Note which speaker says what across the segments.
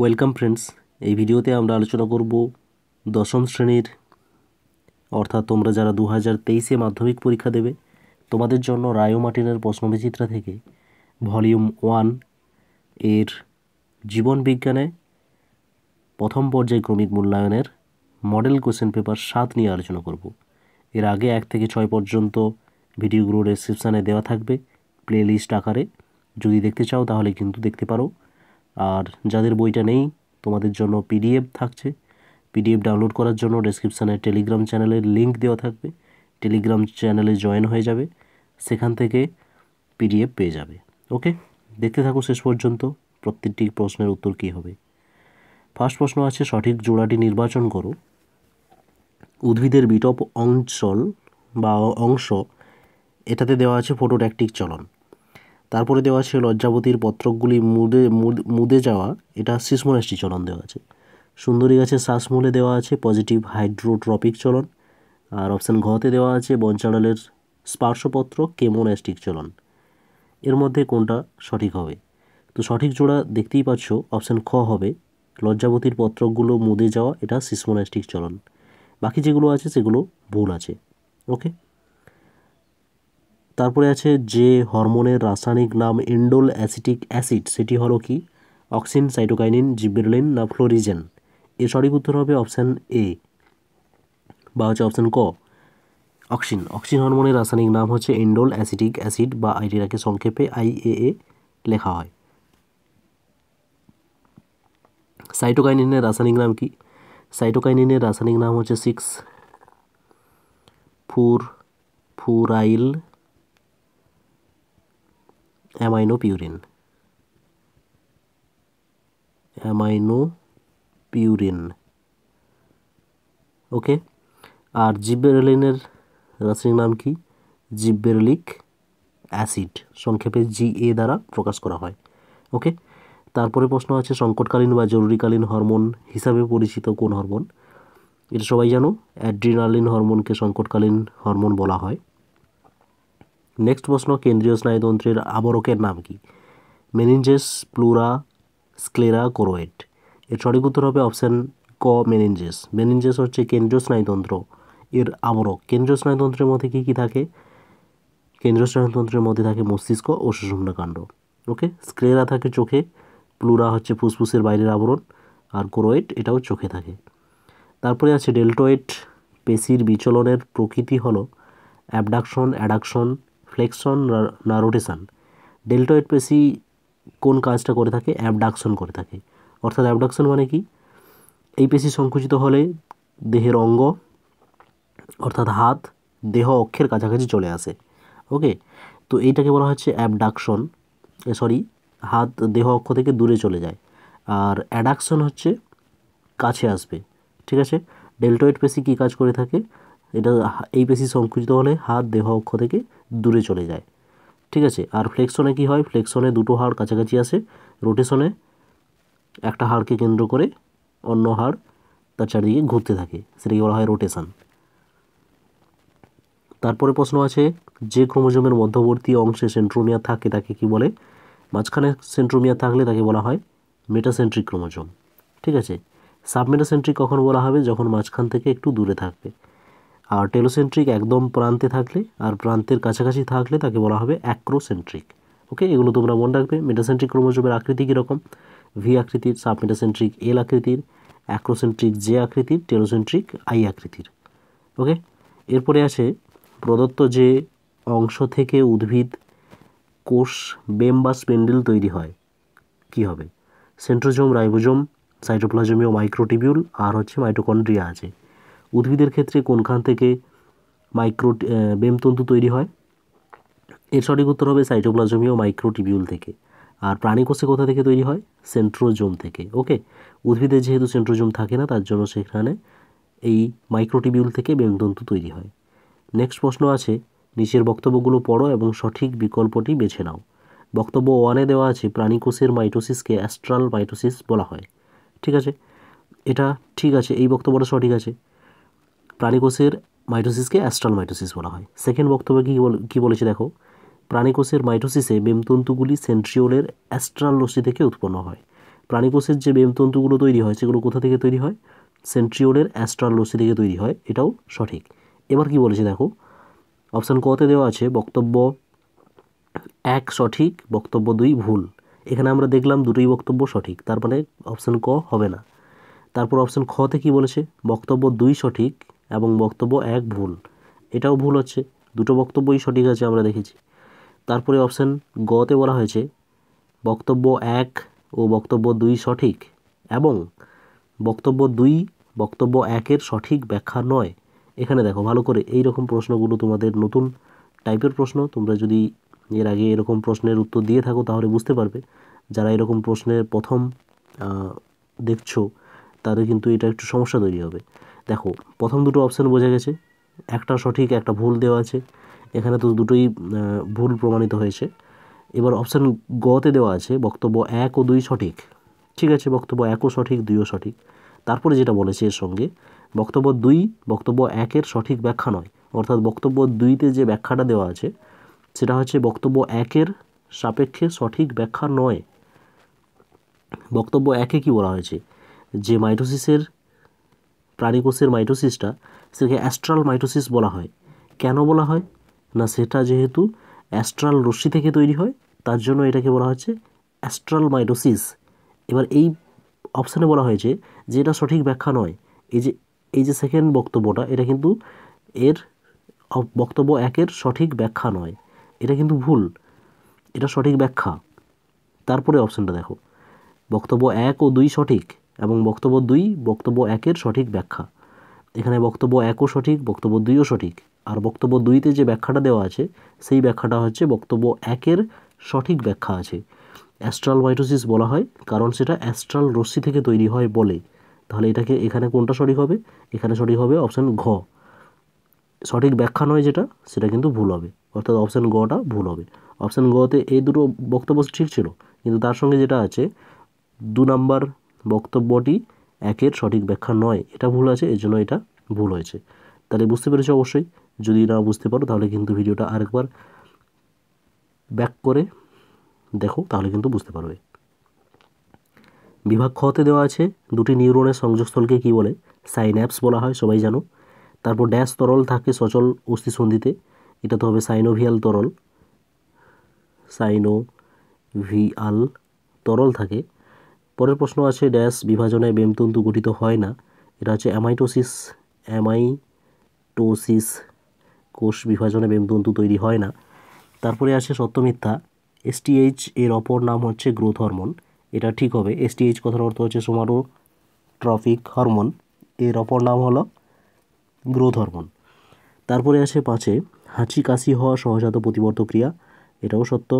Speaker 1: welcome friends এই ভিডিওতে আমরা আলোচনা করব দশম শ্রেণীর অর্থাৎ তোমরা যারা দু হাজার তেইশে মাধ্যমিক পরীক্ষা দেবে তোমাদের জন্য রায়ো মার্টিনের প্রশ্নবিচিত্রা থেকে ভলিউম ওয়ান এর জীবন বিজ্ঞানে প্রথম পর্যায়ে ক্রমিক মূল্যায়নের মডেল কোশ্চেন পেপার সাত নিয়ে আলোচনা করব এর আগে এক থেকে ছয় পর্যন্ত ভিডিওগুলো ডেসক্রিপশানে দেওয়া থাকবে প্লে লিস্ট আকারে যদি দেখতে চাও তাহলে কিন্তু দেখতে পারো আর যাদের বইটা নেই তোমাদের জন্য পিডিএফ থাকছে পিডিএফ ডাউনলোড করার জন্য ডেসক্রিপশানে টেলিগ্রাম চ্যানেলের লিঙ্ক দেওয়া থাকবে টেলিগ্রাম চ্যানেলে জয়েন হয়ে যাবে সেখান থেকে পিডিএফ পেয়ে যাবে ওকে দেখতে থাকো শেষ পর্যন্ত প্রত্যেকটি প্রশ্নের উত্তর কী হবে ফার্স্ট প্রশ্ন আছে সঠিক জোড়াটি নির্বাচন করো উদ্ভিদের বিটপ অঞ্চল বা অংশ এটাতে দেওয়া আছে ফোটোট্যাকটিক চলন তারপরে দেওয়া আছে লজ্জাবতীর পত্রকগুলি মুদে মুদে যাওয়া এটা সিসমোনাস্টি চলন দেওয়া আছে সুন্দরী গাছের শ্বাসমূলে দেওয়া আছে পজিটিভ হাইড্রোট্রপিক চলন আর অপশান ঘতে দেওয়া আছে বঞ্চাডালের স্পার্শপত্র কেমোনাস্টিক চলন এর মধ্যে কোনটা সঠিক হবে তো সঠিক জোড়া দেখতেই পাচ্ছ অপশান খ হবে লজ্জাবতীর পত্রকগুলো মুদে যাওয়া এটা সিসমোনাস্টিক চলন বাকি যেগুলো আছে সেগুলো ভুল আছে ওকে তারপরে আছে যে হরমোনের রাসায়নিক নাম ইন্ডোল অ্যাসিটিক অ্যাসিড সেটি হলো কি অক্সিন সাইটোকাইনিন জিবেরলিন না ফ্লোরিজেন এর সঠিক উত্তর হবে অপশান এ বা হচ্ছে অপশান ক অক্সিন অক্সিন হরমোনের রাসায়নিক নাম হচ্ছে ইন্ডোল অ্যাসিটিক অ্যাসিড বা আইডিরাকে সংক্ষেপে আইএএ লেখা হয় সাইটোকাইনিনের রাসায়নিক নাম কি সাইটোকাইনিনের রাসায়নিক নাম হচ্ছে সিক্স ফুর ফুরাইল অ্যামাইনোপিউরিন অ্যামাইনোপিউরিন ওকে আর জিবেরেলিনের রাসায়নিক নাম কি জিবেরেলিক অ্যাসিড সংক্ষেপে জি এ দ্বারা প্রকাশ করা হয় ওকে তারপরে প্রশ্ন আছে সংকটকালীন বা জরুরিকালীন হরমোন হিসাবে পরিচিত কোন হরমোন এটা সবাই জানো অ্যাড্রিনালিন হরমোনকে সংকটকালীন হরমোন বলা হয় নেক্সট প্রশ্ন কেন্দ্রীয় স্নায়ুতন্ত্রের আবরকের নাম কি মেনিনজেস প্লুরা স্ক্লেরা কোরোয়েট এর সঠিক উত্তর হবে অপশান ক মেনিনজেস মেনিনজেস হচ্ছে কেন্দ্রীয় স্নায়ুতন্ত্র এর আবরক কেন্দ্রীয় স্নায়ুতন্ত্রের মধ্যে কী কী থাকে কেন্দ্রীয় স্নায়ুতন্ত্রের মধ্যে থাকে মস্তিষ্ক ও সুষুম্নাকাণ্ড ওকে স্ক্লেরা থাকে চোখে প্লুরা হচ্ছে ফুসফুসের বাইরের আবরণ আর কোরোয়েট এটাও চোখে থাকে তারপরে আছে ডেল্টোয়েট পেশির বিচলনের প্রকৃতি হলো অ্যাবডাকশন অ্যাডাকশন ফ্লেকশন না রোটেশান ডেল্টয়েড পেশি কোন কাজটা করে থাকে অ্যাবডাকশন করে থাকে অর্থাৎ অ্যাবডাকশন মানে কি এই পেশি সংকুচিত হলে দেহের অঙ্গ অর্থাৎ হাত দেহ অক্ষের কাছাকাছি চলে আসে ওকে তো এইটাকে বলা হচ্ছে অ্যাবডাকশন সরি হাত দেহ অক্ষ থেকে দূরে চলে যায় আর অ্যাডাকশন হচ্ছে কাছে আসবে ঠিক আছে ডেল্টয়েড পেশি কী কাজ করে থাকে এটা এই পেশি সংকুচিত হলে হাত দেহ অক্ষ থেকে দূরে চলে যায় ঠিক আছে আর ফ্লেকশনে কি হয় ফ্লেকশনে দুটো হাড় কাছাকাছি আসে রোটেশনে একটা হাড়কে কেন্দ্র করে অন্য হাড় তার চারিদিকে ঘুরতে থাকে সেটাকে বলা হয় রোটেশন তারপরে প্রশ্ন আছে যে ক্রোমোজোমের মধ্যবর্তী অংশে সেন্ট্রোমিয়া থাকে তাকে কি বলে মাঝখানে সেন্ট্রোমিয়া থাকলে তাকে বলা হয় মেটাসেন্ট্রিক ক্রোমোজোম ঠিক আছে সাবমেটাসেন্ট্রিক কখন বলা হবে যখন মাঝখান থেকে একটু দূরে থাকবে আর টেলোসেন্ট্রিক একদম প্রান্তে থাকলে আর প্রান্তের কাছাকাছি থাকলে তাকে বলা হবে অ্যাক্রোসেন্ট্রিক ওকে এগুলো তোমরা মনে রাখবে মেটাসেন্ট্রিক ক্রোমোজোমের আকৃতি কীরকম ভি আকৃতির সাব মেটাসেন্ট্রিক এল আকৃতির অ্যাক্রোসেন্ট্রিক জে আকৃতির টেলোসেন্ট্রিক আই আকৃতির ওকে এরপরে আছে প্রদত্ত যে অংশ থেকে উদ্ভিদ কোষ বেম বা স্পেন্ডেল তৈরি হয় কি হবে সেন্ট্রোজোম রাইবোজোম সাইটোপ্লাজমীয় মাইক্রোটিবিউল আর হচ্ছে মাইটোকন্ড্রিয়া আছে উদ্ভিদের ক্ষেত্রে কোনখান থেকে মাইক্রো বেমতন্তু তৈরি হয় এর সঠিক উত্তর হবে সাইটোপ্লাজমীয় মাইক্রোটিবিউল থেকে আর প্রাণী কোষে কোথা থেকে তৈরি হয় সেন্ট্রোজোম থেকে ওকে উদ্ভিদের যেহেতু সেন্ট্রোজোম থাকে না তার জন্য সেখানে এই মাইক্রোটিবিউল থেকে বেমতন্তু তৈরি হয় নেক্সট প্রশ্ন আছে নিচের বক্তব্যগুলো পড়ো এবং সঠিক বিকল্পটি বেছে নাও বক্তব্য ওয়ানে দেওয়া আছে প্রাণীকোষের মাইটোসিসকে অ্যাস্ট্রাল মাইটোসিস বলা হয় ঠিক আছে এটা ঠিক আছে এই বক্তব্যটা সঠিক আছে প্রাণীকোষের মাইটোসিসকে অ্যাস্ট্রাল মাইটোসিস বলা হয় সেকেন্ড বক্তব্য কী কী বলেছে দেখো প্রাণীকোষের মাইটোসিসে মেমতন্তুগুলি সেন্ট্রিওলের অ্যাস্ট্রাল রশ্মি থেকে উৎপন্ন হয় প্রাণীকোষের যে মেমতন্তুগুলো তৈরি হয় সেগুলো কোথা থেকে তৈরি হয় সেন্ট্রিওলের অ্যাস্ট্রাল রশ্মি থেকে তৈরি হয় এটাও সঠিক এবার কি বলেছে দেখো অপশান কতে দেওয়া আছে বক্তব্য এক সঠিক বক্তব্য দুই ভুল এখানে আমরা দেখলাম দুটোই বক্তব্য সঠিক তার মানে অপশান ক হবে না তারপর অপশান খতে কি বলেছে বক্তব্য দুই সঠিক এবং বক্তব্য এক ভুল এটাও ভুল হচ্ছে দুটো বক্তব্যই সঠিক আছে আমরা দেখেছি তারপরে অপশান গতে বলা হয়েছে বক্তব্য এক ও বক্তব্য দুই সঠিক এবং বক্তব্য দুই বক্তব্য একের সঠিক ব্যাখ্যা নয় এখানে দেখো ভালো করে এই রকম প্রশ্নগুলো তোমাদের নতুন টাইপের প্রশ্ন তোমরা যদি এর আগে এরকম প্রশ্নের উত্তর দিয়ে থাকো তাহলে বুঝতে পারবে যারা এরকম প্রশ্নের প্রথম দেখছো তাদের কিন্তু এটা একটু সমস্যা তৈরি হবে দেখো প্রথম দুটো অপশান বোঝা গেছে একটা সঠিক একটা ভুল দেওয়া আছে এখানে তো দুটোই ভুল প্রমাণিত হয়েছে এবার অপশান গতে দেওয়া আছে বক্তব্য এক ও দুই সঠিক ঠিক আছে বক্তব্য একও সঠিক দুইও সঠিক তারপরে যেটা বলেছে এর সঙ্গে বক্তব্য দুই বক্তব্য একের সঠিক ব্যাখ্যা নয় অর্থাৎ বক্তব্য দুইতে যে ব্যাখ্যাটা দেওয়া আছে সেটা হচ্ছে বক্তব্য একের সাপেক্ষে সঠিক ব্যাখ্যা নয় বক্তব্য একে কি বলা হয়েছে যে মাইটোসিসের প্রাণীকোষের মাইটোসিসটা সেটাকে অ্যাস্ট্রাল মাইটোসিস বলা হয় কেন বলা হয় না সেটা যেহেতু অ্যাস্ট্রাল রশ্মি থেকে তৈরি হয় তার জন্য এটাকে বলা হচ্ছে অ্যাস্ট্রাল মাইটোসিস এবার এই অপশানে বলা হয়েছে যে এটা সঠিক ব্যাখ্যা নয় এই যে এই যে সেকেন্ড বক্তব্যটা এটা কিন্তু এর বক্তব্য একের সঠিক ব্যাখ্যা নয় এটা কিন্তু ভুল এটা সঠিক ব্যাখ্যা তারপরে অপশানটা দেখো বক্তব্য এক ও দুই সঠিক এবং বক্তব্য দুই বক্তব্য একের সঠিক ব্যাখ্যা এখানে বক্তব্য একও সঠিক বক্তব্য দুইও সঠিক আর বক্তব্য দুইতে যে ব্যাখ্যাটা দেওয়া আছে সেই ব্যাখ্যাটা হচ্ছে বক্তব্য একের সঠিক ব্যাখ্যা আছে অ্যাস্ট্রাল মাইটোসিস বলা হয় কারণ সেটা অ্যাস্ট্রাল রশ্মি থেকে তৈরি হয় বলে তাহলে এটাকে এখানে কোনটা সঠিক হবে এখানে সঠিক হবে অপশান ঘ সঠিক ব্যাখ্যা নয় যেটা সেটা কিন্তু ভুল হবে অর্থাৎ অপশান গটা ভুল হবে অপশান গতে এই দুটো বক্তব্য ঠিক ছিল কিন্তু তার সঙ্গে যেটা আছে দু নাম্বার বক্তব্যটি একের সঠিক ব্যাখ্যা নয় এটা ভুল আছে এই জন্য এটা ভুল হয়েছে তাহলে বুঝতে পেরেছো অবশ্যই যদি না বুঝতে পারো তাহলে কিন্তু ভিডিওটা আরেকবার ব্যাক করে দেখো তাহলে কিন্তু বুঝতে পারবে বিভাগ খতে দেওয়া আছে দুটি নিউরনের সংযোগস্থলকে কি বলে সাইন্যাপস বলা হয় সবাই জানো তারপর ড্যাশ তরল থাকে সচল অস্থিসন্ধিতে এটা তো হবে সাইনোভিয়াল তরল সাইনোভিয়াল তরল থাকে পরের প্রশ্ন আছে ড্যাশ বিভাজনে বেমতন্তু গঠিত হয় না এটা হচ্ছে অ্যামাইটোসিস অ্যামাইটোসিস কোষ বিভাজনে বেমতন্তু তৈরি হয় না তারপরে আছে সত্যমিথ্যা এসটিএইচ এর অপর নাম হচ্ছে গ্রোথ হরমোন এটা ঠিক হবে এসটিএইচ কথার অর্থ হচ্ছে সোমারো ট্রফিক হরমোন এর অপর নাম হলো গ্রোথ হরমোন তারপরে আছে পাঁচে হাঁচি কাশি হওয়া সহজাত প্রতিবর্ত ক্রিয়া এটাও সত্য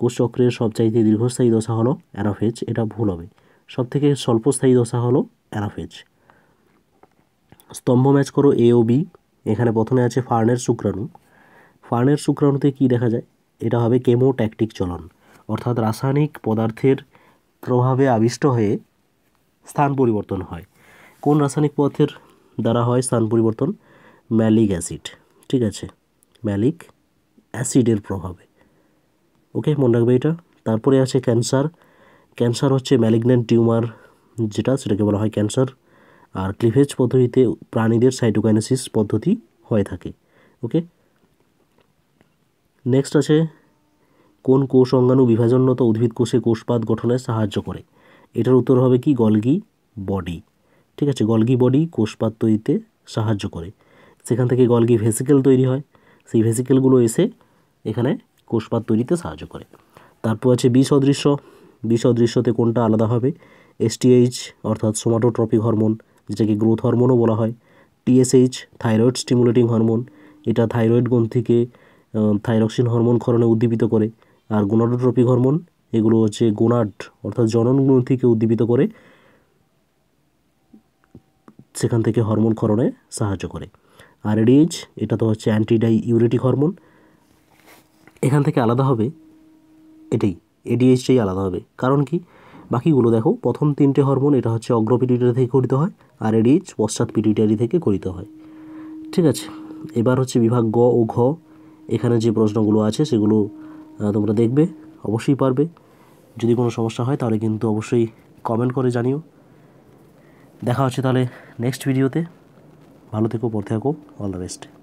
Speaker 1: কোষচক্রের সবচাইতে দীর্ঘস্থায়ী দশা হলো অ্যারাফেজ এটা ভুল হবে সবথেকে স্বল্পস্থায়ী দশা হলো অ্যারাফেজ স্তম্ভ ম্যাচ করো এ ও বি এখানে প্রথমে আছে ফার্নের শুক্রাণু ফার্নের শুক্রাণুতে কি দেখা যায় এটা হবে কেমোট্যাকটিক চলন অর্থাৎ রাসায়নিক পদার্থের প্রভাবে আবিষ্ট হয়ে স্থান পরিবর্তন হয় কোন রাসায়নিক পদার্থের দ্বারা হয় স্থান পরিবর্তন ম্যালিক অ্যাসিড ঠিক আছে ম্যালিক অ্যাসিডের প্রভাবে ওকে মনে রাখবে এটা তারপরে আছে ক্যান্সার ক্যান্সার হচ্ছে ম্যালিগন্যান্ট টিউমার যেটা সেটাকে বলা হয় ক্যান্সার আর ক্লিভেজ পদ্ধতিতে প্রাণীদের সাইটোকাইনোসিস পদ্ধতি হয়ে থাকে ওকে নেক্সট আছে কোন কোষ অঙ্গাণু বিভাজনত উদ্ভিদ কোষে কোষপাত গঠনে সাহায্য করে এটার উত্তর হবে কি গলগি বডি ঠিক আছে গলগি বডি কোষপাত তৈরিতে সাহায্য করে সেখান থেকে গলগি ভেসিকেল তৈরি হয় সেই ভেসিকেলগুলো এসে এখানে কোষপাত তৈরিতে সাহায্য করে তারপর আছে বিসদৃশ্য বিসদৃশ্যতে কোনটা আলাদা হবে এসটিএইচ অর্থাৎ সোমাটোট্রপিক হরমোন যেটাকে গ্রোথ হরমোনও বলা হয় টিএসএইচ থাইরয়েড স্টিমুলেটিং হরমোন এটা থাইরয়েড গ্রন্থিকে থাইরক্সিন হরমোন ক্ষরণে উদ্দীপিত করে আর গোনাডোট্রপিক হরমোন এগুলো হচ্ছে গোনাড অর্থাৎ জনন গ্রন্থিকে উদ্দীপিত করে সেখান থেকে হরমোন ক্ষরণে সাহায্য করে আর এডিএইচ এটা তো হচ্ছে অ্যান্টিডাই ইউরেটিক হরমোন এখান থেকে আলাদা হবে এটাই এডিএইচটাই আলাদা হবে কারণ কি বাকিগুলো দেখো প্রথম তিনটে হরমোন এটা হচ্ছে অগ্রপিটিউটারি থেকে করিতে হয় আর এডিএইচ পশ্চাৎ পিটিউটারি থেকে করিতে হয় ঠিক আছে এবার হচ্ছে বিভাগ গ ও ঘ এখানে যে প্রশ্নগুলো আছে সেগুলো তোমরা দেখবে অবশ্যই পারবে যদি কোনো সমস্যা হয় তাহলে কিন্তু অবশ্যই কমেন্ট করে জানিও দেখা হচ্ছে তাহলে নেক্সট ভিডিওতে ভালো থেকো পড়তে থাকো অল দ্য বেস্ট